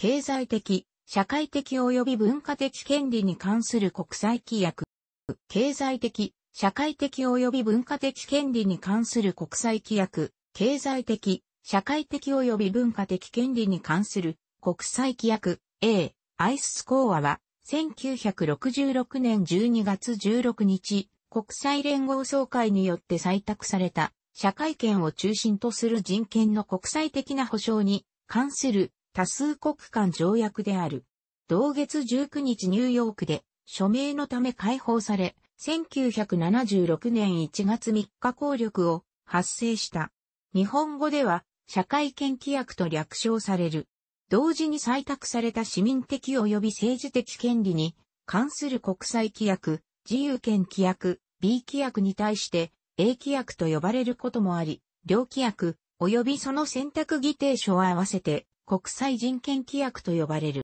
経済的、社会的及び文化的権利に関する国際規約。経済的、社会的及び文化的権利に関する国際規約。経済的、社会的及び文化的権利に関する国際規約 A、アイススコアは、1966年12月16日、国際連合総会によって採択された、社会権を中心とする人権の国際的な保障に関する多数国間条約である。同月19日ニューヨークで署名のため解放され、1976年1月3日効力を発生した。日本語では社会権規約と略称される。同時に採択された市民的及び政治的権利に関する国際規約、自由権規約、B 規約に対して A 規約と呼ばれることもあり、両規約及びその選択議定書を合わせて国際人権規約と呼ばれる。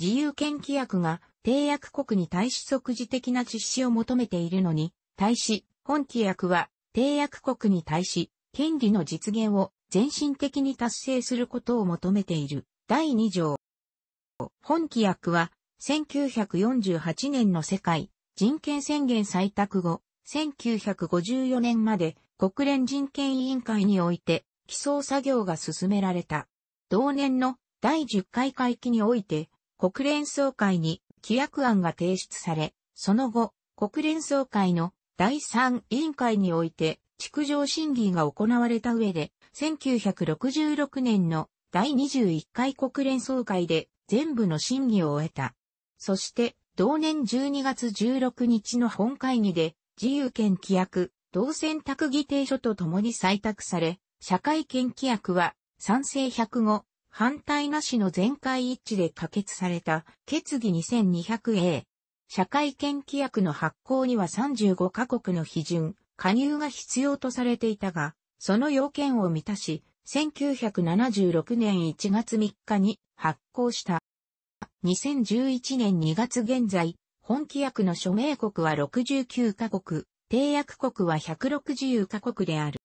自由権規約が締約国に対し即時的な実施を求めているのに、対し、本規約は締約国に対し、権利の実現を全身的に達成することを求めている。第2条。本規約は、1948年の世界人権宣言採択後、1954年まで国連人権委員会において、起草作業が進められた。同年の第10回会期において、国連総会に規約案が提出され、その後、国連総会の第3委員会において、築上審議が行われた上で、1966年の第21回国連総会で全部の審議を終えた。そして、同年12月16日の本会議で、自由権規約、同選択議定書とともに採択され、社会権規約は賛成105、反対なしの全会一致で可決された決議 2200A。社会権規約の発行には35カ国の批准、加入が必要とされていたが、その要件を満たし、1976年1月3日に発行した。2011年2月現在、本規約の署名国は69カ国、締約国は160カ国である。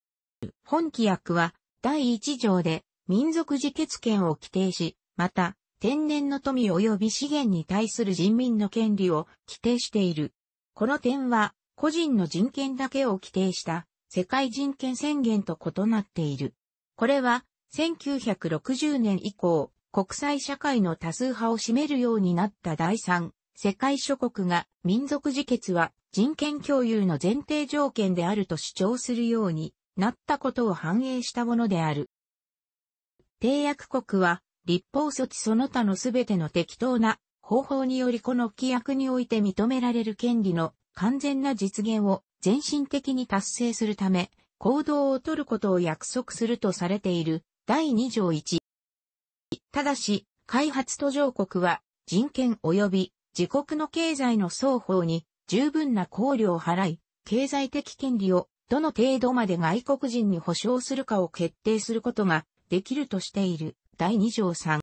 本規約は第1条で民族自決権を規定し、また、天然の富及び資源に対する人民の権利を規定している。この点は、個人の人権だけを規定した世界人権宣言と異なっている。これは、1960年以降、国際社会の多数派を占めるようになった第三、世界諸国が民族自決は人権共有の前提条件であると主張するようになったことを反映したものである。締約国は、立法措置その他のすべての適当な方法によりこの規約において認められる権利の完全な実現を全身的に達成するため、行動をとることを約束するとされている第二条一。ただし、開発途上国は人権及び自国の経済の双方に十分な考慮を払い、経済的権利をどの程度まで外国人に保障するかを決定することができるとしている第2条3。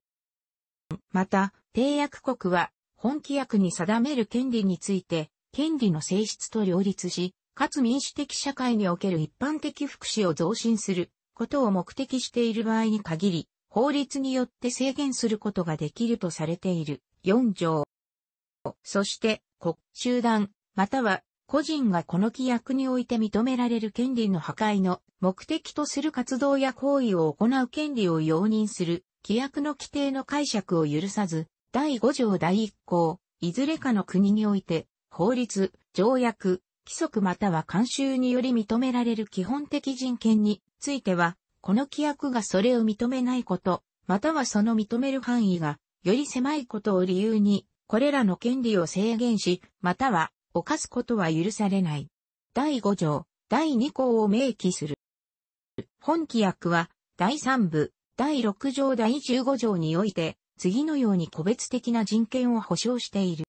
また、締約国は本規約に定める権利について、権利の性質と両立し、かつ民主的社会における一般的福祉を増進することを目的している場合に限り、法律によって制限することができるとされている4条。そして、国、集団、または個人がこの規約において認められる権利の破壊の目的とする活動や行為を行う権利を容認する規約の規定の解釈を許さず、第5条第1項、いずれかの国において、法律、条約、規則または慣習により認められる基本的人権については、この規約がそれを認めないこと、またはその認める範囲が、より狭いことを理由に、これらの権利を制限し、または犯すことは許されない。第5条、第2項を明記する。本規約は、第3部、第6条第15条において、次のように個別的な人権を保障している。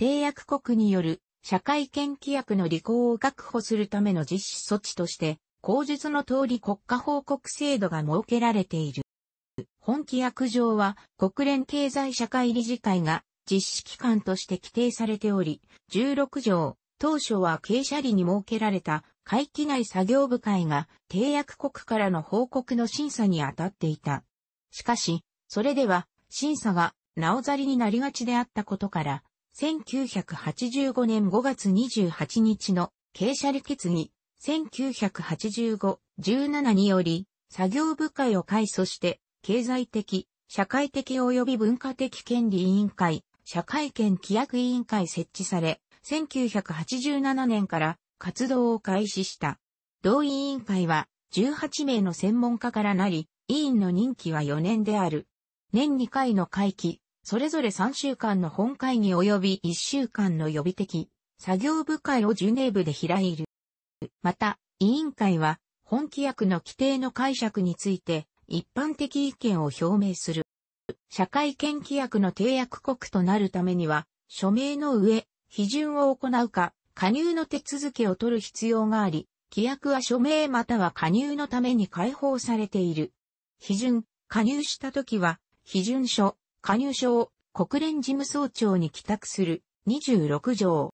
締約国による社会権規約の履行を確保するための実施措置として、口述の通り国家報告制度が設けられている。本規約上は国連経済社会理事会が実施機関として規定されており、16条、当初は傾斜理に設けられた会期内作業部会が締約国からの報告の審査に当たっていた。しかし、それでは審査がなおざりになりがちであったことから、1985年5月28日の傾斜理決議1985-17により、作業部会を改組して、経済的、社会的及び文化的権利委員会、社会権規約委員会設置され、1987年から活動を開始した。同委員会は18名の専門家からなり、委員の任期は4年である。年2回の会期、それぞれ3週間の本会議及び1週間の予備的、作業部会をジュネーブで開いる。また、委員会は、本規約の規定の解釈について、一般的意見を表明する。社会権規約の締約国となるためには、署名の上、批准を行うか、加入の手続きを取る必要があり、規約は署名または加入のために解放されている。批准、加入した時は、批准書、加入書を国連事務総長に帰宅する26条。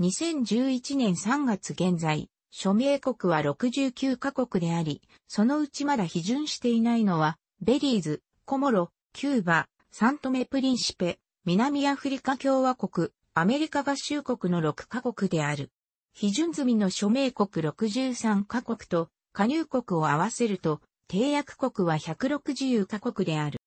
2011年3月現在、署名国は69カ国であり、そのうちまだ批准していないのは、ベリーズ、コモロ、キューバ、サントメプリンシペ、南アフリカ共和国、アメリカ合衆国の6カ国である。批准済みの署名国63カ国と加入国を合わせると、締約国は160カ国である。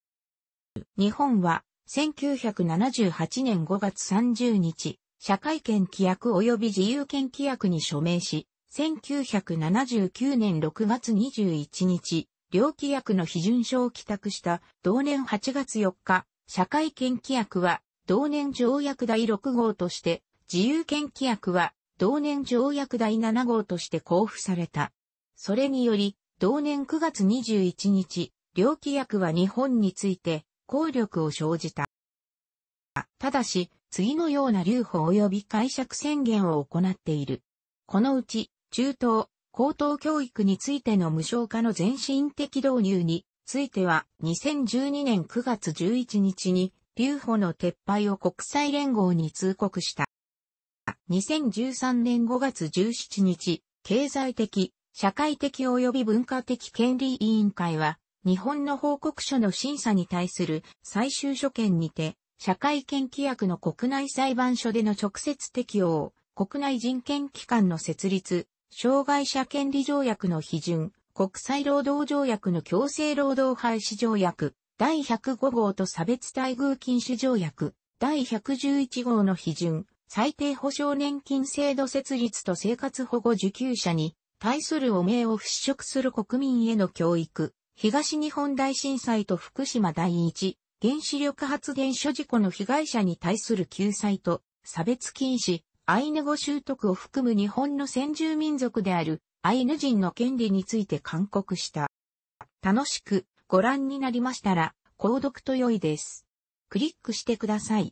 日本は1978年5月30日、社会権規約及び自由権規約に署名し、1979年6月21日、両規約の批准書を帰宅した同年8月4日、社会権規約は同年条約第6号として、自由権規約は同年条約第7号として交付された。それにより、同年9月21日、両規約は日本について効力を生じた。ただし、次のような留保及び解釈宣言を行っている。このうち、中東、高等教育についての無償化の全身的導入については2012年9月11日に留保の撤廃を国際連合に通告した。2013年5月17日、経済的、社会的及び文化的権利委員会は、日本の報告書の審査に対する最終所見にて、社会権規約の国内裁判所での直接適用、国内人権機関の設立、障害者権利条約の批准、国際労働条約の強制労働廃止条約、第105号と差別待遇禁止条約、第111号の批准、最低保障年金制度設立と生活保護受給者に対する汚名を払拭する国民への教育、東日本大震災と福島第一原子力発電所事故の被害者に対する救済と差別禁止、アイヌ語習得を含む日本の先住民族であるアイヌ人の権利について勧告した。楽しくご覧になりましたら、購読と良いです。クリックしてください。